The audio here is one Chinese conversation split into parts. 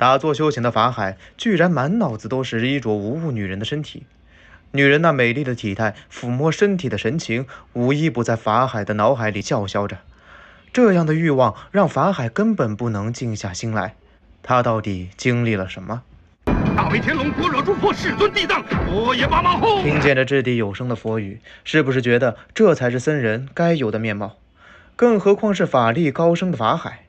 打坐修行的法海，居然满脑子都是衣着无物女人的身体，女人那美丽的体态、抚摸身体的神情，无一不在法海的脑海里叫嚣着。这样的欲望让法海根本不能静下心来。他到底经历了什么？大威天龙，般若诸佛，世尊地藏，摩耶妈妈吼！听见这掷地有声的佛语，是不是觉得这才是僧人该有的面貌？更何况是法力高深的法海？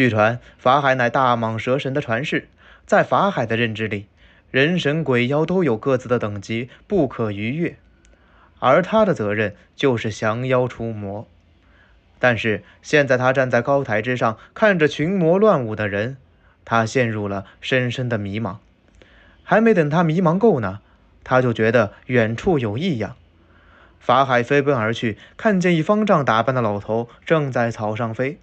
据传，法海乃大蟒蛇神的传世。在法海的认知里，人、神、鬼、妖都有各自的等级，不可逾越。而他的责任就是降妖除魔。但是现在，他站在高台之上，看着群魔乱舞的人，他陷入了深深的迷茫。还没等他迷茫够呢，他就觉得远处有异样。法海飞奔而去，看见一方丈打扮的老头正在草上飞。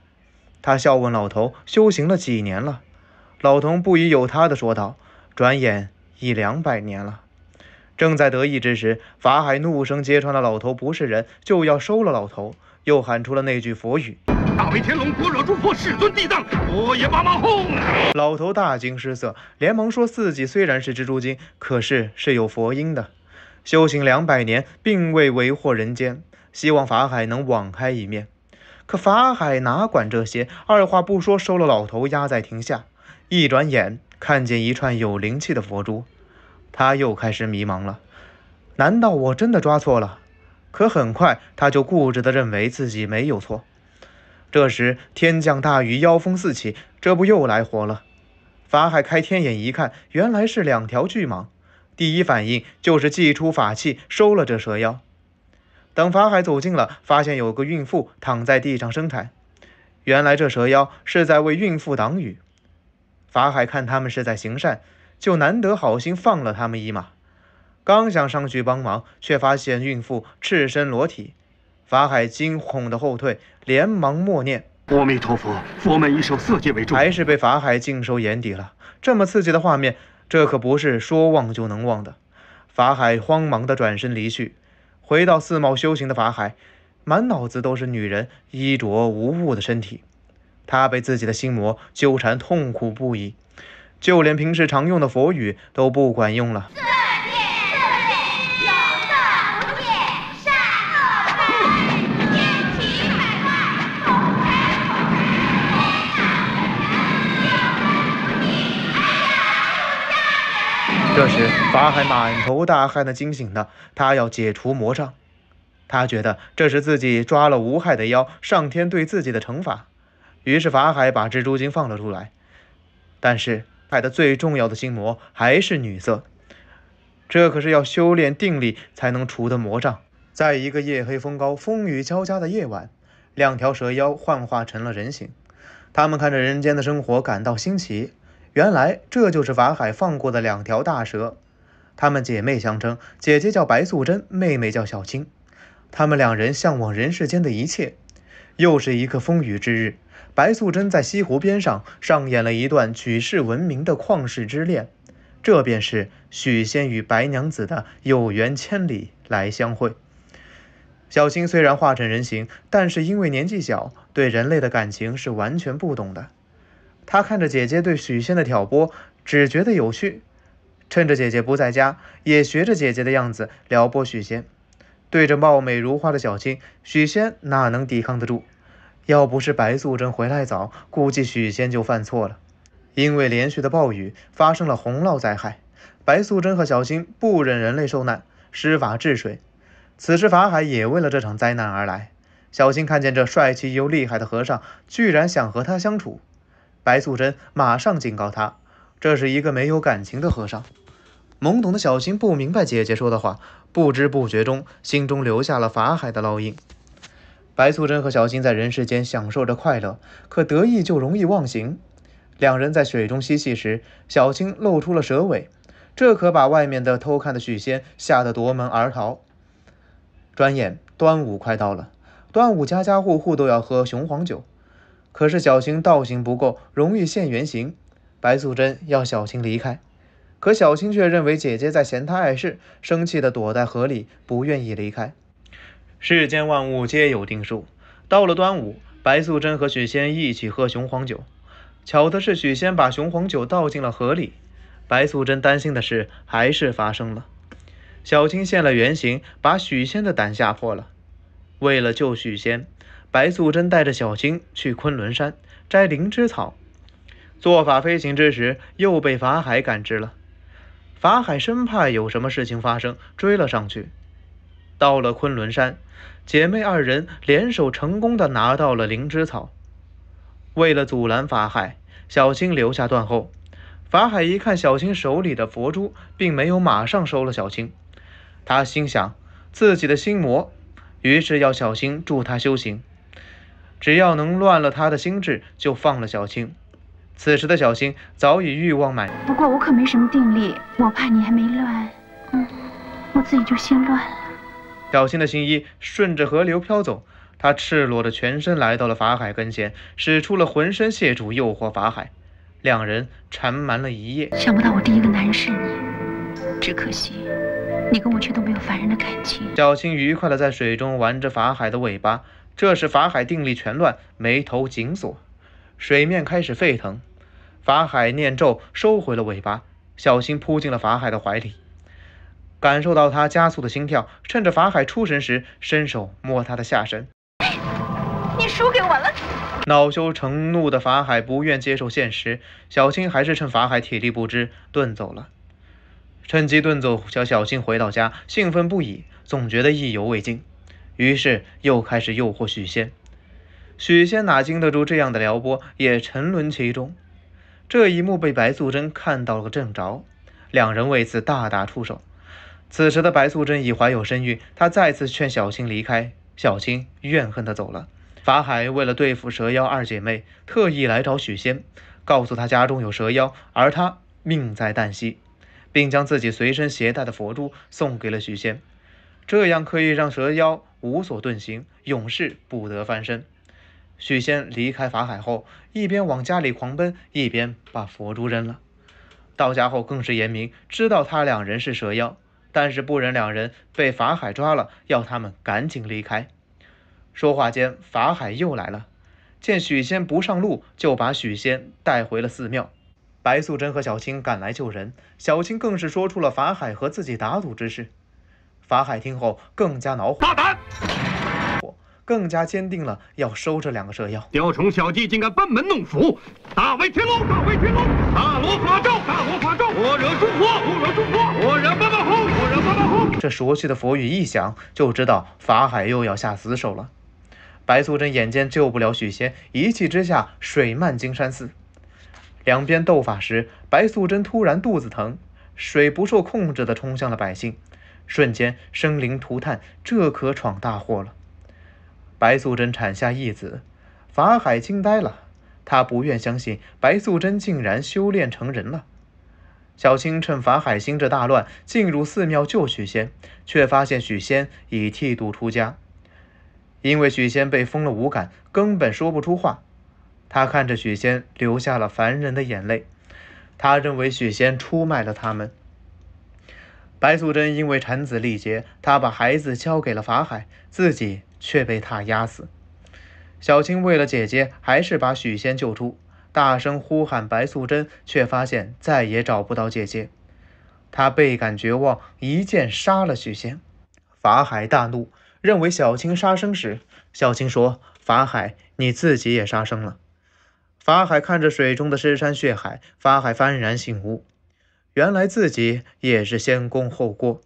他笑问老头：“修行了几年了？”老童不疑有他的说道：“转眼已两百年了。”正在得意之时，法海怒声揭穿了老头不是人，就要收了老头，又喊出了那句佛语：“大威天龙般若诸佛，世尊地藏，我也把把轰。”老头大惊失色，连忙说：“自己虽然是蜘蛛精，可是是有佛因的，修行两百年，并未为祸人间，希望法海能网开一面。”可法海哪管这些，二话不说收了老头，压在亭下。一转眼看见一串有灵气的佛珠，他又开始迷茫了。难道我真的抓错了？可很快他就固执地认为自己没有错。这时天降大雨，妖风四起，这不又来活了。法海开天眼一看，原来是两条巨蟒。第一反应就是祭出法器收了这蛇妖。等法海走近了，发现有个孕妇躺在地上生产。原来这蛇妖是在为孕妇挡雨。法海看他们是在行善，就难得好心放了他们一马。刚想上去帮忙，却发现孕妇赤身裸体，法海惊恐的后退，连忙默念“阿弥陀佛，佛门以守色戒为重”。还是被法海尽收眼底了。这么刺激的画面，这可不是说忘就能忘的。法海慌忙的转身离去。回到四茂修行的法海，满脑子都是女人衣着无物的身体，他被自己的心魔纠缠，痛苦不已，就连平时常用的佛语都不管用了。时，法海满头大汗的惊醒了。他要解除魔障，他觉得这是自己抓了无害的妖，上天对自己的惩罚。于是，法海把蜘蛛精放了出来。但是，派的最重要的心魔还是女色，这可是要修炼定力才能除的魔障。在一个夜黑风高、风雨交加的夜晚，两条蛇妖幻化成了人形，他们看着人间的生活，感到新奇。原来这就是法海放过的两条大蛇，她们姐妹相称，姐姐叫白素贞，妹妹叫小青。她们两人向往人世间的一切。又是一个风雨之日，白素贞在西湖边上上演了一段举世闻名的旷世之恋，这便是许仙与白娘子的有缘千里来相会。小青虽然化成人形，但是因为年纪小，对人类的感情是完全不懂的。他看着姐姐对许仙的挑拨，只觉得有趣。趁着姐姐不在家，也学着姐姐的样子撩拨许仙。对着貌美如花的小青，许仙哪能抵抗得住？要不是白素贞回来早，估计许仙就犯错了。因为连续的暴雨发生了洪涝灾害，白素贞和小青不忍人类受难，施法治水。此时法海也为了这场灾难而来。小青看见这帅气又厉害的和尚，居然想和他相处。白素贞马上警告他：“这是一个没有感情的和尚。”懵懂的小青不明白姐姐说的话，不知不觉中心中留下了法海的烙印。白素贞和小青在人世间享受着快乐，可得意就容易忘形。两人在水中嬉戏时，小青露出了蛇尾，这可把外面的偷看的许仙吓得夺门而逃。转眼端午快到了，端午家家户户都要喝雄黄酒。可是小青道行不够，容易现原形。白素贞要小青离开，可小青却认为姐姐在嫌她碍事，生气的躲在河里，不愿意离开。世间万物皆有定数，到了端午，白素贞和许仙一起喝雄黄酒。巧的是，许仙把雄黄酒倒进了河里。白素贞担心的事还是发生了，小青现了原形，把许仙的胆吓破了。为了救许仙。白素贞带着小青去昆仑山摘灵芝草，做法飞行之时又被法海感知了。法海生怕有什么事情发生，追了上去。到了昆仑山，姐妹二人联手成功的拿到了灵芝草。为了阻拦法海，小青留下断后。法海一看小青手里的佛珠，并没有马上收了小青，他心想自己的心魔，于是要小青助他修行。只要能乱了他的心智，就放了小青。此时的小青早已欲望满。不过我可没什么定力，我怕你还没乱，嗯，我自己就心乱了。小青的新衣顺着河流飘走，她赤裸着全身来到了法海跟前，使出了浑身解数诱惑法海。两人缠绵了一夜。想不到我第一个男人是你，只可惜你跟我却都没有凡人的感情。小青愉快地在水中玩着法海的尾巴。这时，法海定力全乱，眉头紧锁，水面开始沸腾。法海念咒，收回了尾巴，小青扑进了法海的怀里，感受到他加速的心跳，趁着法海出神时，伸手摸他的下身。你输给我了！恼羞成怒的法海不愿接受现实，小青还是趁法海体力不支，遁走了。趁机遁走，小青回到家，兴奋不已，总觉得意犹未尽。于是又开始诱惑许仙，许仙哪经得住这样的撩拨，也沉沦其中。这一幕被白素贞看到了正着，两人为此大打出手。此时的白素贞已怀有身孕，她再次劝小青离开，小青怨恨地走了。法海为了对付蛇妖二姐妹，特意来找许仙，告诉他家中有蛇妖，而他命在旦夕，并将自己随身携带的佛珠送给了许仙，这样可以让蛇妖。无所遁形，永世不得翻身。许仙离开法海后，一边往家里狂奔，一边把佛珠扔了。到家后更是严明，知道他两人是蛇妖，但是不忍两人被法海抓了，要他们赶紧离开。说话间，法海又来了，见许仙不上路，就把许仙带回了寺庙。白素贞和小青赶来救人，小青更是说出了法海和自己打赌之事。法海听后更加恼火，大胆！更加坚定了要收这两个蛇妖。雕虫小技，竟敢班门弄斧！大威天龙，大威天龙，大罗法咒，大罗法咒，我惹诸佛，我惹诸佛，我惹八宝湖，我惹八宝湖。这熟悉的佛语一响，就知道法海又要下死手了。白素贞眼见救不了许仙，一气之下，水漫金山寺。两边斗法时，白素贞突然肚子疼，水不受控制地冲向了百姓。瞬间生灵涂炭，这可闯大祸了。白素贞产下一子，法海惊呆了，他不愿相信白素贞竟然修炼成人了。小青趁法海心智大乱，进入寺庙救许仙，却发现许仙已剃度出家。因为许仙被封了五感，根本说不出话。他看着许仙，流下了凡人的眼泪。他认为许仙出卖了他们。白素贞因为产子力竭，她把孩子交给了法海，自己却被他压死。小青为了姐姐，还是把许仙救出，大声呼喊白素贞，却发现再也找不到姐姐，她倍感绝望，一剑杀了许仙。法海大怒，认为小青杀生时，小青说：“法海，你自己也杀生了。”法海看着水中的尸山血海，法海幡然醒悟。原来自己也是先功后过，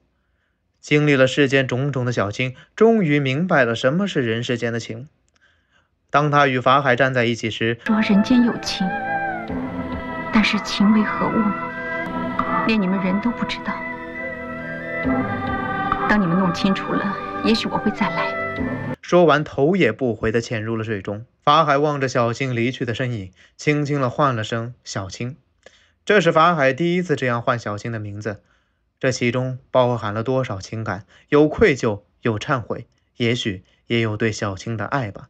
经历了世间种种的小青，终于明白了什么是人世间的情。当他与法海站在一起时，说：“人间有情，但是情为何物，连你们人都不知道。当你们弄清楚了，也许我会再来。”说完，头也不回地潜入了水中。法海望着小青离去的身影，轻轻地唤了声：“小青。”这是法海第一次这样唤小青的名字，这其中包含了多少情感？有愧疚，有忏悔，也许也有对小青的爱吧。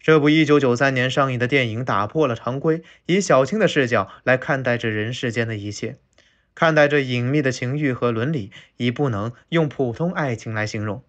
这部1993年上映的电影打破了常规，以小青的视角来看待这人世间的一切，看待这隐秘的情欲和伦理，已不能用普通爱情来形容。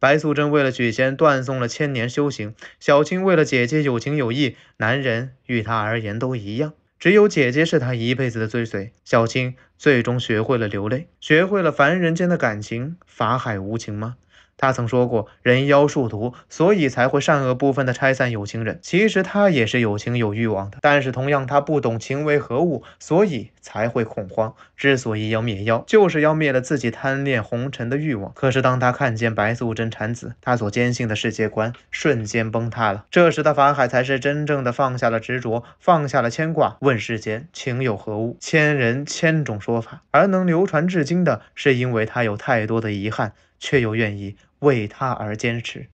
白素贞为了许仙断送了千年修行，小青为了姐姐有情有义，男人与她而言都一样。只有姐姐是他一辈子的追随。小青最终学会了流泪，学会了凡人间的感情。法海无情吗？他曾说过：“人妖殊途，所以才会善恶不分的拆散有情人。”其实他也是有情有欲望的，但是同样他不懂情为何物，所以才会恐慌。之所以要灭妖，就是要灭了自己贪恋红尘的欲望。可是当他看见白素贞产子，他所坚信的世界观瞬间崩塌了。这时的法海才是真正的放下了执着，放下了牵挂，问世间情有何物，千人千种说法。而能流传至今的，是因为他有太多的遗憾，却又愿意。为他而坚持。